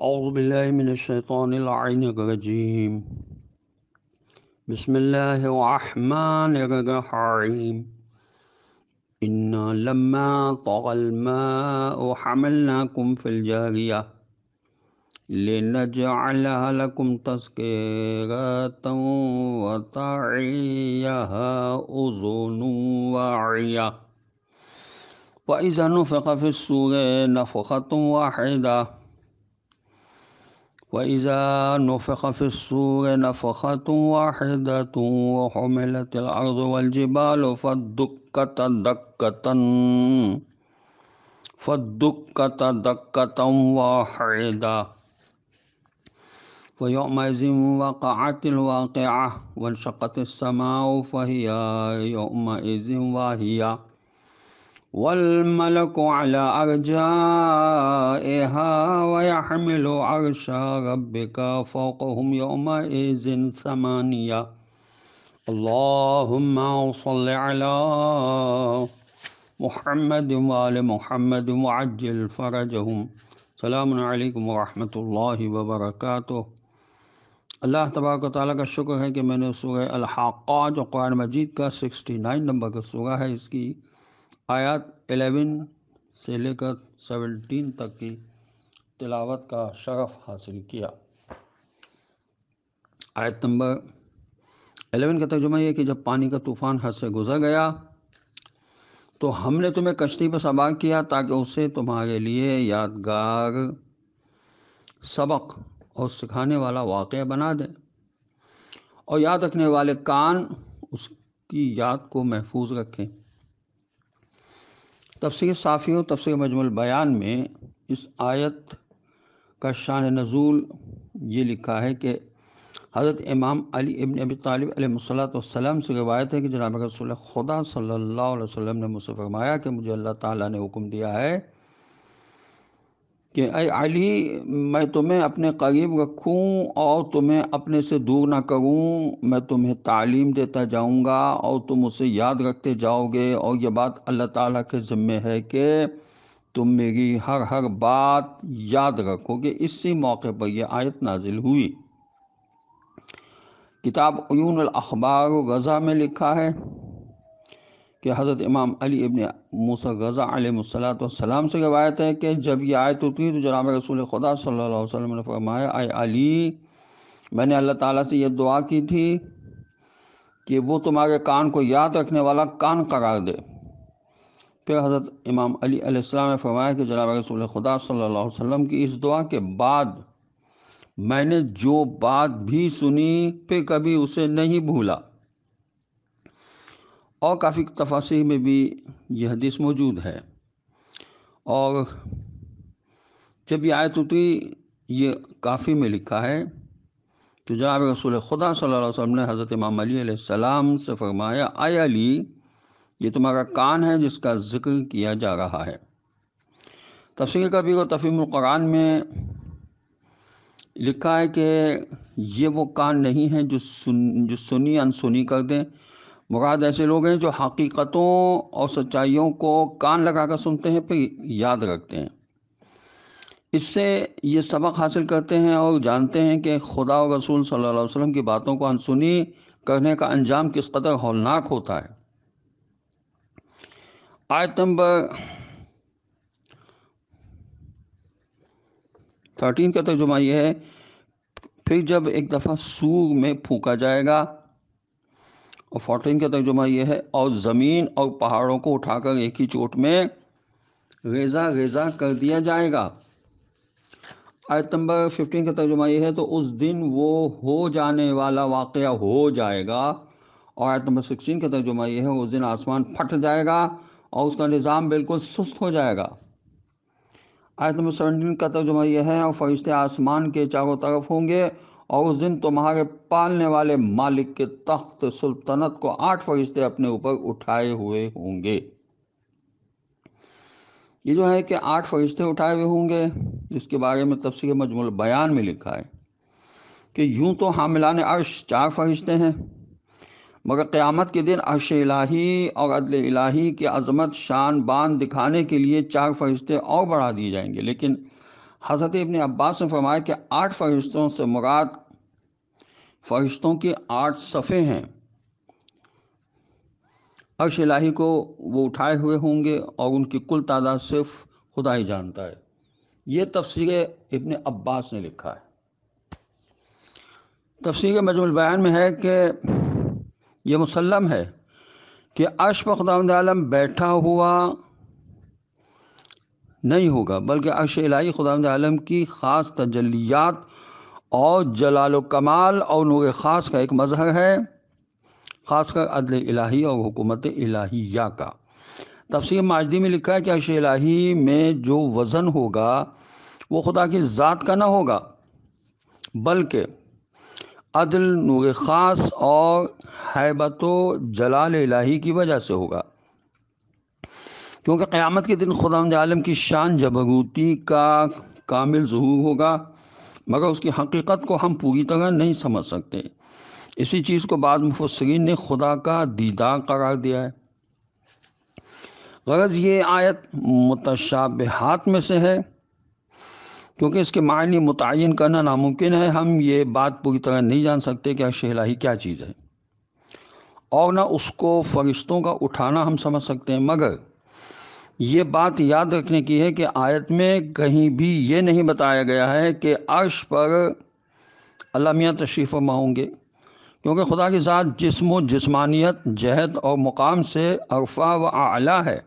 أعوذ بالله من الشيطان العين الرجيم بسم الله الرحمن الرحيم إنا لما طغى الماء حملناكم في الجارية لنجعلها لكم تذكرة وتعيها أذن واعية وإذا نفخ في السور نفخة واحدة وإذا نفخ في الصور نفخة واحدة وحملت الأرض والجبال فدكت دكة فدكت دكة واحدة فيومئذ وقعت الواقعة وانشقت السماء فهي يومئذ واهية والملك على أرجائها ويحمل عرش ربك فوقهم يومئذ ثمانية اللهم صل على محمد وآل محمد وعجل فرجهم السلام عليكم ورحمة الله وبركاته اللہ تبارک و تعالیٰ کا شکر ہے کہ میں نے سورہ الحاقہ جو قرآن مجید کا 69 نمبر کا سورہ ہے اس کی آیات الیون سے لے کر سیونٹین تک کی تلاوت کا شرف حاصل کیا آیت نمبر الیون کا ترجمہ یہ کہ جب پانی کا طوفان حد سے گزر گیا تو ہم نے تمہیں کشتی پر سبا کیا تاکہ اسے تمہارے لیے یادگار سبق اور سکھانے والا واقعہ بنا دیں اور یاد رکھنے والے کان اس کی یاد کو محفوظ رکھیں تفسیر صافی و تفسیر مجموع بیان میں اس آیت کا شان نزول یہ لکھا ہے کہ حضرت امام علی ابن ابی طالب علیہ مسلط وسلم سے روایت ہے کہ جناب رسول خدا صلی اللہ علیہ وسلم نے مجھ سے فرمایا کہ مجھے اللہ تعالیٰ نے حکم دیا ہے کہ اے علی میں تمہیں اپنے قریب رکھوں اور تمہیں اپنے سے دور نہ کروں میں تمہیں تعلیم دیتا جاؤں گا اور تم اسے یاد رکھتے جاؤ گے اور یہ بات اللہ تعالیٰ کے ذمے ہے کہ تم میری ہر ہر بات یاد رکھو گے اسی موقع پر یہ آیت نازل ہوئی کتاب عیون الاخبار غزہ میں لکھا ہے کہ حضرت امام علی ابن موسیٰ غزہ علیہ و والسلام سے روایت ہے کہ جب یہ آیت اتری تو جناب رسول خدا صلی اللہ علیہ وسلم نے فرمایا اے علی میں نے اللہ تعالیٰ سے یہ دعا کی تھی کہ وہ تمہارے کان کو یاد رکھنے والا کان قرار دے پھر حضرت امام علی علیہ السلام نے فرمایا کہ جناب رسول خدا صلی اللہ علیہ وسلم کی اس دعا کے بعد میں نے جو بات بھی سنی پھر کبھی اسے نہیں بھولا اور کافی تفاصیح میں بھی یہ حدیث موجود ہے اور جب یہ آیت اتری یہ کافی میں لکھا ہے تو جناب رسول خدا صلی اللہ علیہ وسلم نے حضرت امام علی علیہ السلام سے فرمایا آئے علی یہ تمہارا کان ہے جس کا ذکر کیا جا رہا ہے تفسیر کبھی کو تفیم القرآن میں لکھا ہے کہ یہ وہ کان نہیں ہے جو سن جو سنی انسنی کر دیں مراد ایسے لوگ ہیں جو حقیقتوں اور سچائیوں کو کان لگا کر سنتے ہیں پھر یاد رکھتے ہیں اس سے یہ سبق حاصل کرتے ہیں اور جانتے ہیں کہ خدا و رسول صلی اللہ علیہ وسلم کی باتوں کو انسنی کرنے کا انجام کس قدر ہولناک ہوتا ہے آیت نمبر تھرٹین کا ترجمہ یہ ہے پھر جب ایک دفعہ سور میں پھونکا جائے گا اور فورٹین کا ترجمہ یہ ہے اور زمین اور پہاڑوں کو اٹھا کر ایک ہی چوٹ میں غیزہ غیزہ کر دیا جائے گا آیت نمبر ففٹین کا ترجمہ یہ ہے تو اس دن وہ ہو جانے والا واقعہ ہو جائے گا اور آیت نمبر سکسٹین کا ترجمہ یہ ہے اس دن آسمان پھٹ جائے گا اور اس کا نظام بالکل سست ہو جائے گا آیت نمبر سیونٹین کا ترجمہ یہ ہے اور فرشتے آسمان کے چاروں طرف ہوں گے اور اس دن تمہارے پالنے والے مالک کے تخت سلطنت کو آٹھ فرشتے اپنے اوپر اٹھائے ہوئے ہوں گے یہ جو ہے کہ آٹھ فرشتے اٹھائے ہوئے ہوں گے جس کے بارے میں تفسیر مجموع بیان میں لکھا ہے کہ یوں تو حاملان عرش چار فرشتے ہیں مگر قیامت کے دن عرش الہی اور عدل الہی کی عظمت شان بان دکھانے کے لیے چار فرشتے اور بڑھا دیے جائیں گے لیکن حضرت ابن عباس نے فرمایا کہ آٹھ فرشتوں سے مراد فرشتوں کے آٹھ صفے ہیں عرش الہی کو وہ اٹھائے ہوئے ہوں گے اور ان کی کل تعداد صرف خدا ہی جانتا ہے یہ تفسیر ابن عباس نے لکھا ہے تفسیر مجموع میں ہے کہ یہ مسلم ہے کہ عرش پر خدا عالم بیٹھا ہوا نہیں ہوگا بلکہ عرش الہی خدا عالم کی خاص تجلیات اور جلال و کمال اور نور خاص کا ایک مظہر ہے خاص کر عدل الہی اور حکومت الہیہ کا تفسیر ماجدی میں لکھا ہے کہ عرش الہی میں جو وزن ہوگا وہ خدا کی ذات کا نہ ہوگا بلکہ عدل نور خاص اور حیبت و جلال الہی کی وجہ سے ہوگا کیونکہ قیامت کے دن خدا عالم کی شان جبروتی کا کامل ظہور ہوگا مگر اس کی حقیقت کو ہم پوری طرح نہیں سمجھ سکتے اسی چیز کو بعض مفسرین نے خدا کا دیدار قرار دیا ہے غرض یہ آیت متشابہات میں سے ہے کیونکہ اس کے معنی متعین کرنا ناممکن ہے ہم یہ بات پوری طرح نہیں جان سکتے کہ شہلاہی کیا چیز ہے اور نہ اس کو فرشتوں کا اٹھانا ہم سمجھ سکتے ہیں مگر یہ بات یاد رکھنے کی ہے کہ آیت میں کہیں بھی یہ نہیں بتایا گیا ہے کہ عرش پر اللہ میاں تشریف فرما ہوں گے کیونکہ خدا کی ذات جسم و جسمانیت جہد اور مقام سے عرفا و اعلیٰ ہے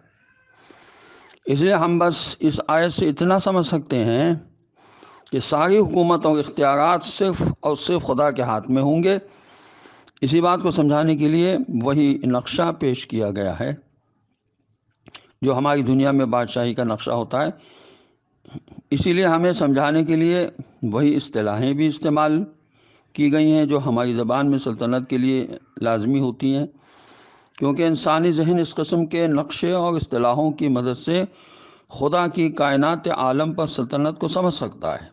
اس لیے ہم بس اس آیت سے اتنا سمجھ سکتے ہیں کہ ساری حکومت اور اختیارات صرف اور صرف خدا کے ہاتھ میں ہوں گے اسی بات کو سمجھانے کے لیے وہی نقشہ پیش کیا گیا ہے جو ہماری دنیا میں بادشاہی کا نقشہ ہوتا ہے اسی لیے ہمیں سمجھانے کے لیے وہی اصطلاحیں بھی استعمال کی گئی ہیں جو ہماری زبان میں سلطنت کے لیے لازمی ہوتی ہیں کیونکہ انسانی ذہن اس قسم کے نقشے اور اصطلاحوں کی مدد سے خدا کی کائنات عالم پر سلطنت کو سمجھ سکتا ہے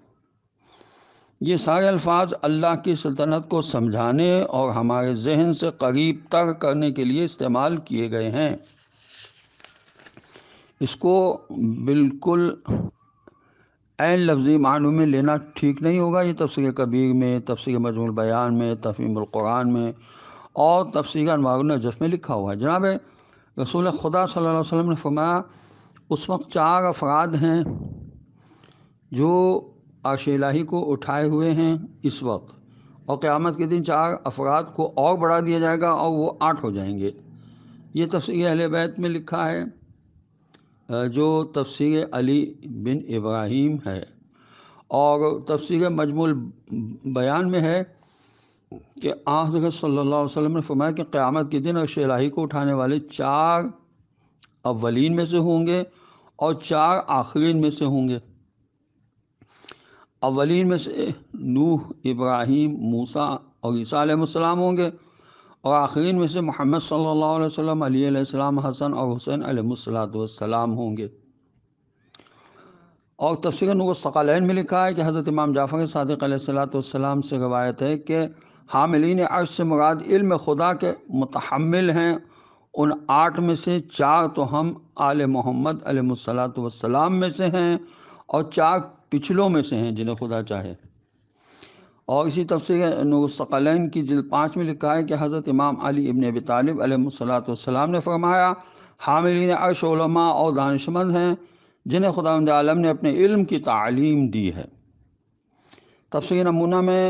یہ سارے الفاظ اللہ کی سلطنت کو سمجھانے اور ہمارے ذہن سے قریب تر کرنے کے لیے استعمال کیے گئے ہیں اس کو بالکل این لفظی معنوں میں لینا ٹھیک نہیں ہوگا یہ تفسیر کبیر میں تفسیر مجموع بیان میں تفہیم القرآن میں اور تفسیر انواغ نجف میں لکھا ہوا ہے جناب رسول خدا صلی اللہ علیہ وسلم نے فرمایا اس وقت چار افراد ہیں جو عرش الہی کو اٹھائے ہوئے ہیں اس وقت اور قیامت کے دن چار افراد کو اور بڑھا دیا جائے گا اور وہ آٹھ ہو جائیں گے یہ تفسیر اہل بیت میں لکھا ہے جو تفسیر علی بن ابراہیم ہے اور تفسیر مجمول بیان میں ہے کہ حضرت صلی اللہ علیہ وسلم نے فرمایا کہ قیامت کے دن اور شیراہی کو اٹھانے والے چار اولین میں سے ہوں گے اور چار آخرین میں سے ہوں گے اولین میں سے نوح ابراہیم موسا اور عیسیٰ علیہ السلام ہوں گے اور آخرین میں سے محمد صلی اللہ علیہ وسلم علیہ علیہ السلام حسن اور حسین علیہ السّلۃ والسلام ہوں گے اور تفصیل نور ثقالین میں لکھا ہے کہ حضرت امام جعفر صادق علیہ السلاۃ والسلام سے روایت ہے کہ حاملین عرش سے مراد علم خدا کے متحمل ہیں ان آٹھ میں سے چار تو ہم آل محمد علیہ السلاۃ والسلام میں سے ہیں اور چار پچھلوں میں سے ہیں جنہیں خدا چاہے اور اسی تفصیل نورثقلین کی جلد پانچ میں لکھا ہے کہ حضرت امام علی ابن ابی طالب علیہ الصلاۃ والسلام نے فرمایا حاملین عرش علماء اور دانش مند ہیں جنہیں خدا عالم نے اپنے علم کی تعلیم دی ہے تفصیل نمونہ میں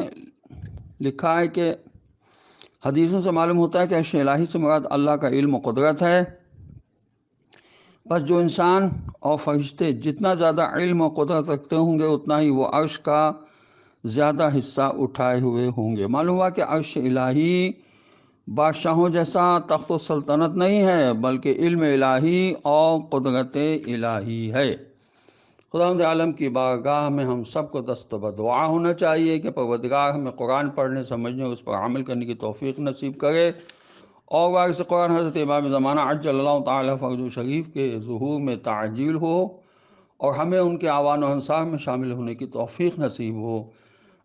لکھا ہے کہ حدیثوں سے معلوم ہوتا ہے کہ عرش الہی سے مراد اللہ کا علم و قدرت ہے بس جو انسان اور فرشتے جتنا زیادہ علم و قدرت رکھتے ہوں گے اتنا ہی وہ عرش کا زیادہ حصہ اٹھائے ہوئے ہوں گے معلوم ہوا کہ عرش الہی بادشاہوں جیسا تخت و سلطنت نہیں ہے بلکہ علم الہی اور قدرت الہی ہے خدا عالم کی بارگاہ میں ہم سب کو دست بدعا ہونا چاہیے کہ پروردگار ہمیں قرآن پڑھنے سمجھنے اس پر عامل کرنے کی توفیق نصیب کرے اور وارث قرآن حضرت امام زمانہ عج اللہ تعالیٰ فرض و شریف کے ظہور میں تعجیل ہو اور ہمیں ان کے عوان و انصار میں شامل ہونے کی توفیق نصیب ہو